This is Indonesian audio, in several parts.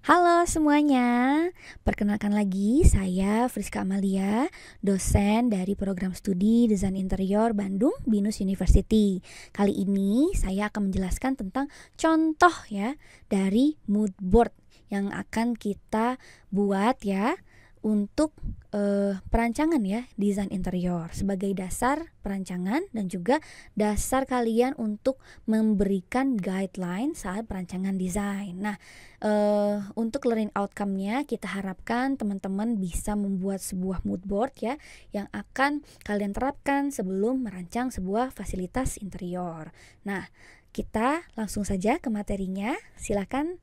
Halo semuanya, perkenalkan lagi saya Friska Amalia, dosen dari program studi Desain Interior Bandung Binus University. Kali ini saya akan menjelaskan tentang contoh ya dari mood board yang akan kita buat ya untuk uh, perancangan ya, desain interior sebagai dasar perancangan dan juga dasar kalian untuk memberikan guideline saat perancangan desain. Nah, uh, untuk learning outcome-nya kita harapkan teman-teman bisa membuat sebuah mood board ya yang akan kalian terapkan sebelum merancang sebuah fasilitas interior. Nah, kita langsung saja ke materinya. Silakan.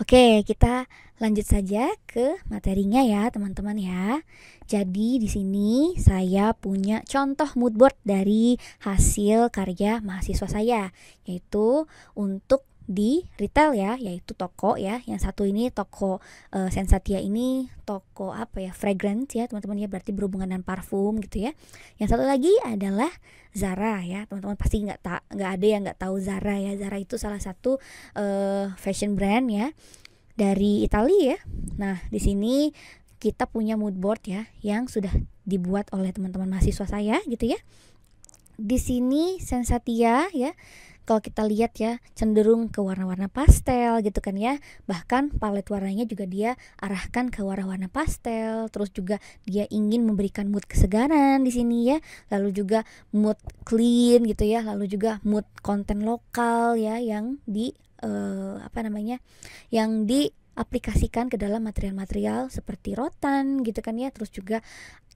Oke, kita lanjut saja ke materinya ya, teman-teman ya. Jadi di sini saya punya contoh moodboard dari hasil karya mahasiswa saya, yaitu untuk di retail ya, yaitu toko ya. Yang satu ini toko uh, Sensatia ini toko apa ya? fragrance ya, teman-teman ya, berarti berhubungan dengan parfum gitu ya. Yang satu lagi adalah Zara ya. Teman-teman pasti nggak tak nggak ada yang nggak tahu Zara ya. Zara itu salah satu uh, fashion brand ya dari Italia ya. Nah, di sini kita punya mood board ya yang sudah dibuat oleh teman-teman mahasiswa saya gitu ya. Di sini Sensatia ya kalau kita lihat ya cenderung ke warna-warna pastel gitu kan ya bahkan palet warnanya juga dia arahkan ke warna-warna pastel terus juga dia ingin memberikan mood kesegaran di sini ya lalu juga mood clean gitu ya lalu juga mood konten lokal ya yang di uh, apa namanya yang di aplikasikan ke dalam material-material seperti rotan gitu kan ya terus juga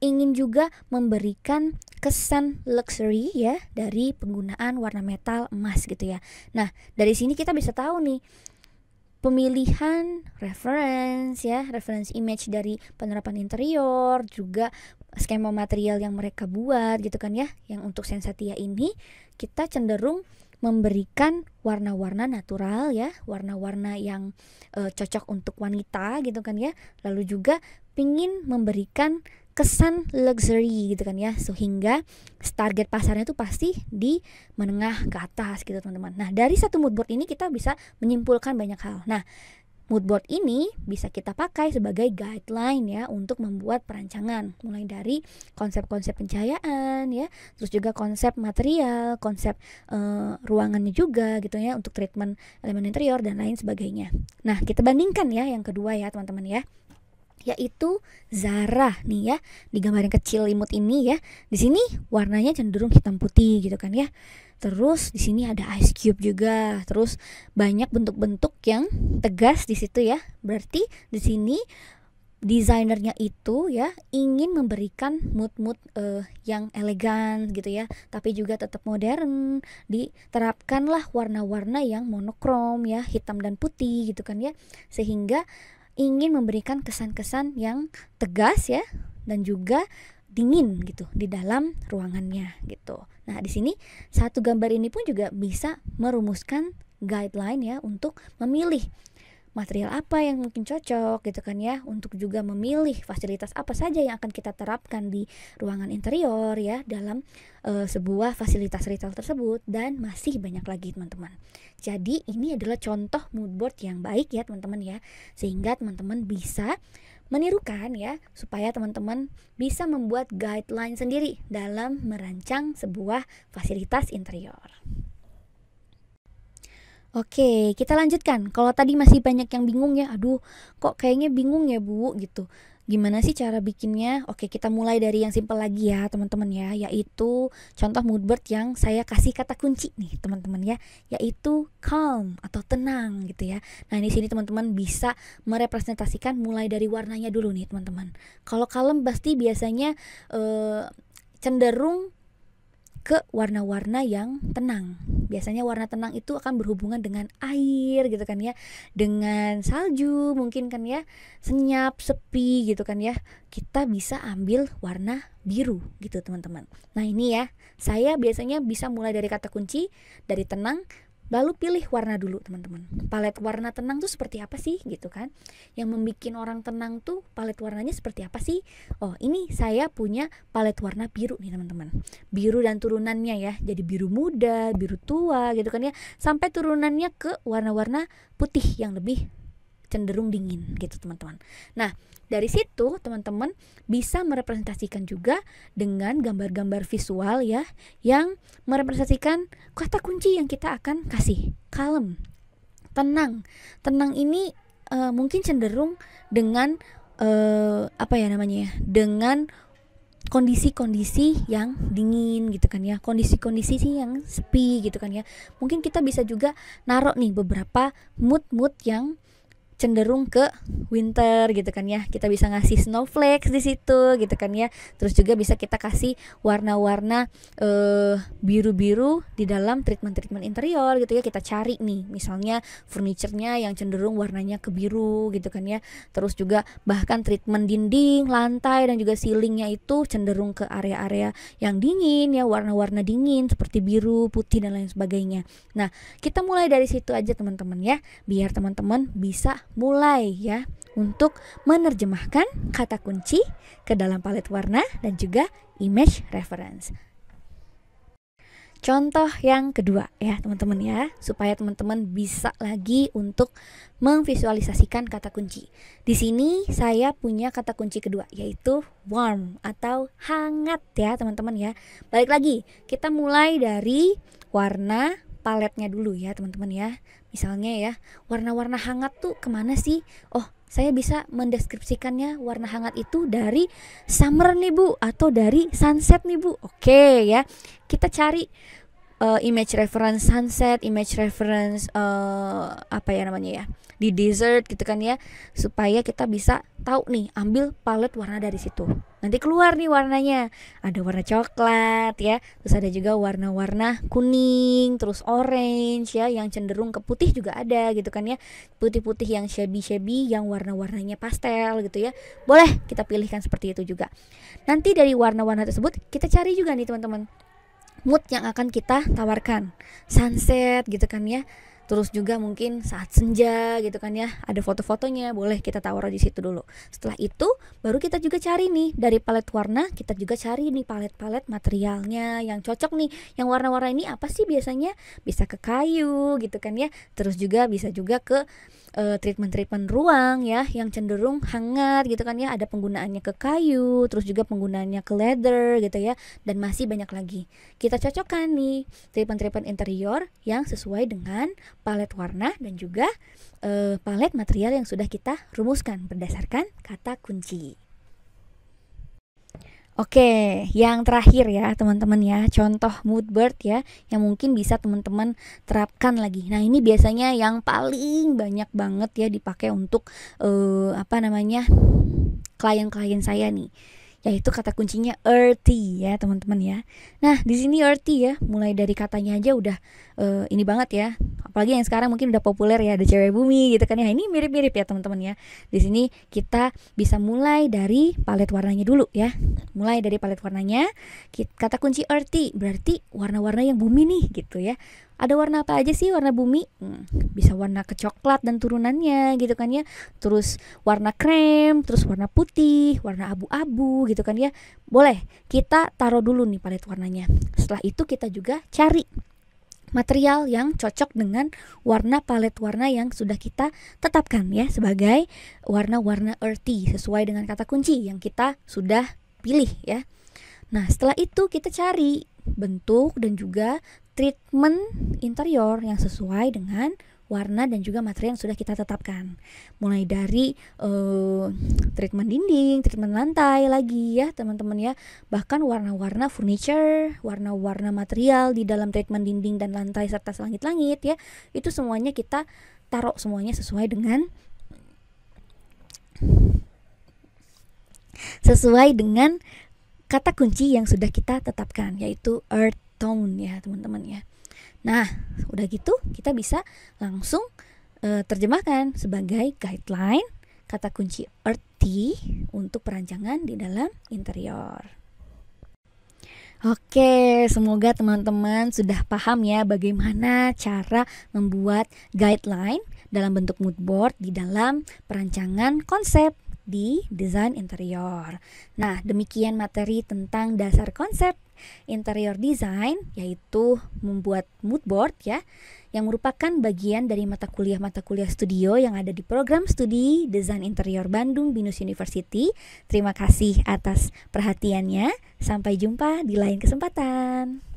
ingin juga memberikan kesan luxury ya dari penggunaan warna metal emas gitu ya nah dari sini kita bisa tahu nih pemilihan reference ya reference image dari penerapan interior juga skema material yang mereka buat gitu kan ya yang untuk sensatia ini kita cenderung memberikan warna-warna natural ya, warna-warna yang e, cocok untuk wanita gitu kan ya. Lalu juga pingin memberikan kesan luxury gitu kan ya sehingga target pasarnya itu pasti di menengah ke atas gitu teman-teman nah dari satu mood board ini kita bisa menyimpulkan banyak hal nah Mood board ini bisa kita pakai sebagai guideline ya untuk membuat perancangan mulai dari konsep-konsep pencahayaan ya, terus juga konsep material, konsep uh, ruangannya juga gitu ya untuk treatment elemen interior dan lain sebagainya. Nah, kita bandingkan ya yang kedua ya teman-teman ya yaitu Zara nih ya di gambar yang kecil imut ini ya di sini warnanya cenderung hitam putih gitu kan ya Terus di sini ada ice cube juga. Terus banyak bentuk-bentuk yang tegas di situ ya. Berarti di sini desainernya itu ya ingin memberikan mood-mood uh, yang elegan gitu ya, tapi juga tetap modern. Diterapkanlah warna-warna yang monokrom ya, hitam dan putih gitu kan ya. Sehingga ingin memberikan kesan-kesan yang tegas ya dan juga dingin gitu di dalam ruangannya gitu. Nah, di sini satu gambar ini pun juga bisa merumuskan guideline ya untuk memilih material apa yang mungkin cocok gitu kan ya untuk juga memilih fasilitas apa saja yang akan kita terapkan di ruangan interior ya dalam e, sebuah fasilitas retail tersebut dan masih banyak lagi teman-teman. Jadi ini adalah contoh mood board yang baik ya teman-teman ya sehingga teman-teman bisa menirukan ya supaya teman-teman bisa membuat guideline sendiri dalam merancang sebuah fasilitas interior. Oke, kita lanjutkan. Kalau tadi masih banyak yang bingung ya, aduh, kok kayaknya bingung ya Bu gitu. Gimana sih cara bikinnya? Oke, kita mulai dari yang simple lagi ya, teman-teman ya, yaitu contoh moodboard yang saya kasih kata kunci nih, teman-teman ya, yaitu calm atau tenang gitu ya. Nah, di sini teman-teman bisa merepresentasikan mulai dari warnanya dulu nih, teman-teman. Kalau kalem pasti biasanya eh, cenderung ke warna-warna yang tenang. Biasanya warna tenang itu akan berhubungan dengan air gitu kan ya, dengan salju mungkin kan ya, senyap, sepi gitu kan ya. Kita bisa ambil warna biru gitu teman-teman. Nah, ini ya. Saya biasanya bisa mulai dari kata kunci dari tenang Lalu pilih warna dulu teman-teman. Palet warna tenang tuh seperti apa sih gitu kan? Yang membuat orang tenang tuh palet warnanya seperti apa sih? Oh ini saya punya palet warna biru nih teman-teman. Biru dan turunannya ya. Jadi biru muda, biru tua gitu kan ya. Sampai turunannya ke warna-warna putih yang lebih cenderung dingin gitu teman-teman. Nah, dari situ teman-teman bisa merepresentasikan juga dengan gambar-gambar visual ya yang merepresentasikan kata kunci yang kita akan kasih. Kalem, tenang. Tenang ini uh, mungkin cenderung dengan uh, apa ya namanya ya? Dengan kondisi-kondisi yang dingin gitu kan ya kondisi-kondisi sih yang sepi gitu kan ya mungkin kita bisa juga narok nih beberapa mood-mood yang cenderung ke winter gitu kan ya. Kita bisa ngasih snowflakes di situ gitu kan ya. Terus juga bisa kita kasih warna-warna eh, biru-biru di dalam treatment-treatment interior gitu ya. Kita cari nih misalnya furniturnya yang cenderung warnanya ke biru gitu kan ya. Terus juga bahkan treatment dinding, lantai dan juga ceilingnya itu cenderung ke area-area yang dingin ya, warna-warna dingin seperti biru, putih dan lain sebagainya. Nah, kita mulai dari situ aja teman-teman ya, biar teman-teman bisa mulai ya untuk menerjemahkan kata kunci ke dalam palet warna dan juga image reference. Contoh yang kedua ya teman-teman ya supaya teman-teman bisa lagi untuk memvisualisasikan kata kunci. Di sini saya punya kata kunci kedua yaitu warm atau hangat ya teman-teman ya. Balik lagi kita mulai dari warna paletnya dulu ya teman-teman ya. Misalnya ya, warna-warna hangat tuh kemana sih? Oh, saya bisa mendeskripsikannya warna hangat itu dari summer nih Bu atau dari sunset nih Bu. Oke okay, ya. Kita cari uh, image reference sunset, image reference uh, apa ya namanya ya di desert gitu kan ya supaya kita bisa tahu nih ambil palet warna dari situ nanti keluar nih warnanya ada warna coklat ya terus ada juga warna-warna kuning terus orange ya yang cenderung ke putih juga ada gitu kan ya putih-putih yang shabby-shabby yang warna-warnanya pastel gitu ya boleh kita pilihkan seperti itu juga nanti dari warna-warna tersebut kita cari juga nih teman-teman mood yang akan kita tawarkan sunset gitu kan ya terus juga mungkin saat senja gitu kan ya ada foto-fotonya boleh kita tawar di situ dulu setelah itu baru kita juga cari nih dari palet warna kita juga cari nih palet-palet materialnya yang cocok nih yang warna-warna ini apa sih biasanya bisa ke kayu gitu kan ya terus juga bisa juga ke treatment eh, treatment-treatment ruang ya yang cenderung hangat gitu kan ya ada penggunaannya ke kayu terus juga penggunaannya ke leather gitu ya dan masih banyak lagi kita cocokkan nih treatment-treatment interior yang sesuai dengan palet warna dan juga uh, palet material yang sudah kita rumuskan berdasarkan kata kunci Oke, yang terakhir ya teman-teman ya, contoh mood bird ya yang mungkin bisa teman-teman terapkan lagi. Nah, ini biasanya yang paling banyak banget ya dipakai untuk uh, apa namanya? klien-klien saya nih yaitu kata kuncinya earthy ya teman-teman ya. Nah di sini earthy ya, mulai dari katanya aja udah uh, ini banget ya, apalagi yang sekarang mungkin udah populer ya ada cewek bumi gitu kan ya ini mirip-mirip ya teman-teman ya di sini kita bisa mulai dari palet warnanya dulu ya mulai dari palet warnanya kata kunci earthy berarti warna-warna yang bumi nih gitu ya ada warna apa aja sih warna bumi hmm, bisa warna kecoklat dan turunannya gitu kan ya terus warna krem terus warna putih warna abu-abu gitu kan ya boleh kita taruh dulu nih palet warnanya setelah itu kita juga cari material yang cocok dengan warna palet warna yang sudah kita tetapkan ya sebagai warna-warna earthy sesuai dengan kata kunci yang kita sudah pilih ya. Nah, setelah itu kita cari bentuk dan juga treatment interior yang sesuai dengan warna dan juga materi yang sudah kita tetapkan. Mulai dari uh, treatment dinding, treatment lantai lagi ya, teman-teman ya. Bahkan warna-warna furniture, warna-warna material di dalam treatment dinding dan lantai serta selangit langit ya. Itu semuanya kita taruh semuanya sesuai dengan sesuai dengan kata kunci yang sudah kita tetapkan yaitu earth tone ya, teman-teman ya. Nah, udah gitu kita bisa langsung uh, terjemahkan sebagai guideline kata kunci earthy untuk perancangan di dalam interior. Oke, semoga teman-teman sudah paham ya bagaimana cara membuat guideline dalam bentuk mood board di dalam perancangan konsep di desain interior. Nah, demikian materi tentang dasar konsep interior design yaitu membuat mood board ya yang merupakan bagian dari mata kuliah-mata kuliah studio yang ada di program studi Desain Interior Bandung Binus University. Terima kasih atas perhatiannya. Sampai jumpa di lain kesempatan.